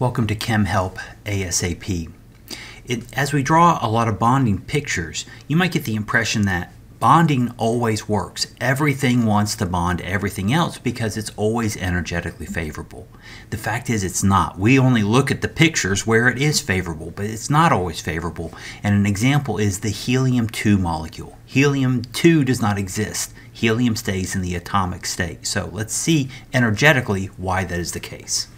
Welcome to Chem Help ASAP. It, as we draw a lot of bonding pictures, you might get the impression that bonding always works. Everything wants to bond everything else because it's always energetically favorable. The fact is, it's not. We only look at the pictures where it is favorable, but it's not always favorable. And an example is the helium 2 molecule. Helium 2 does not exist, helium stays in the atomic state. So let's see energetically why that is the case.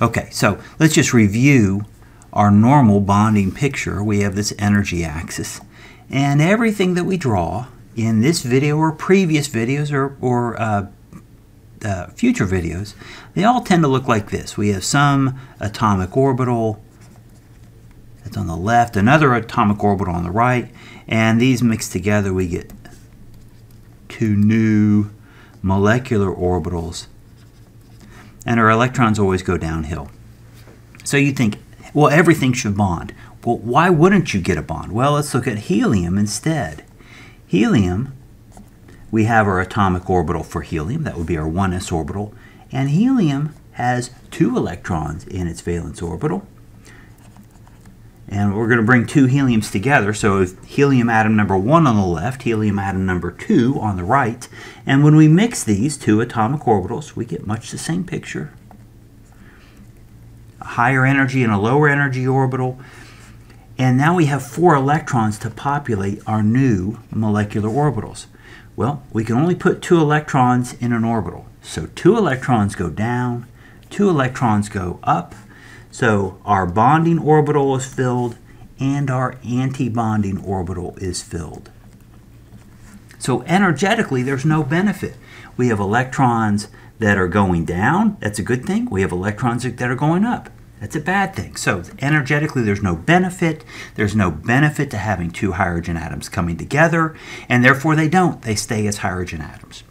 Okay, so let's just review our normal bonding picture. We have this energy axis. And everything that we draw in this video or previous videos or, or uh, uh, future videos, they all tend to look like this. We have some atomic orbital that's on the left, another atomic orbital on the right, and these mixed together we get two new molecular orbitals and our electrons always go downhill. So you think, well, everything should bond. Well, why wouldn't you get a bond? Well, let's look at helium instead. Helium, we have our atomic orbital for helium. That would be our 1s orbital. And helium has two electrons in its valence orbital. And we're going to bring two heliums together. So helium atom number one on the left, helium atom number two on the right. And when we mix these two atomic orbitals, we get much the same picture. A higher energy and a lower energy orbital. And now we have four electrons to populate our new molecular orbitals. Well, we can only put two electrons in an orbital. So two electrons go down, two electrons go up, so our bonding orbital is filled and our antibonding orbital is filled. So energetically, there's no benefit. We have electrons that are going down. That's a good thing. We have electrons that are going up. That's a bad thing. So energetically, there's no benefit. There's no benefit to having two hydrogen atoms coming together, and therefore they don't. They stay as hydrogen atoms.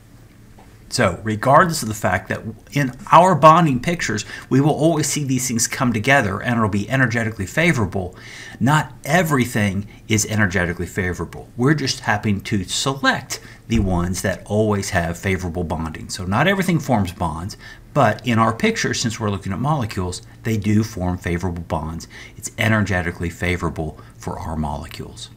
So, regardless of the fact that in our bonding pictures, we will always see these things come together and it'll be energetically favorable, not everything is energetically favorable. We're just happening to select the ones that always have favorable bonding. So, not everything forms bonds, but in our picture, since we're looking at molecules, they do form favorable bonds. It's energetically favorable for our molecules.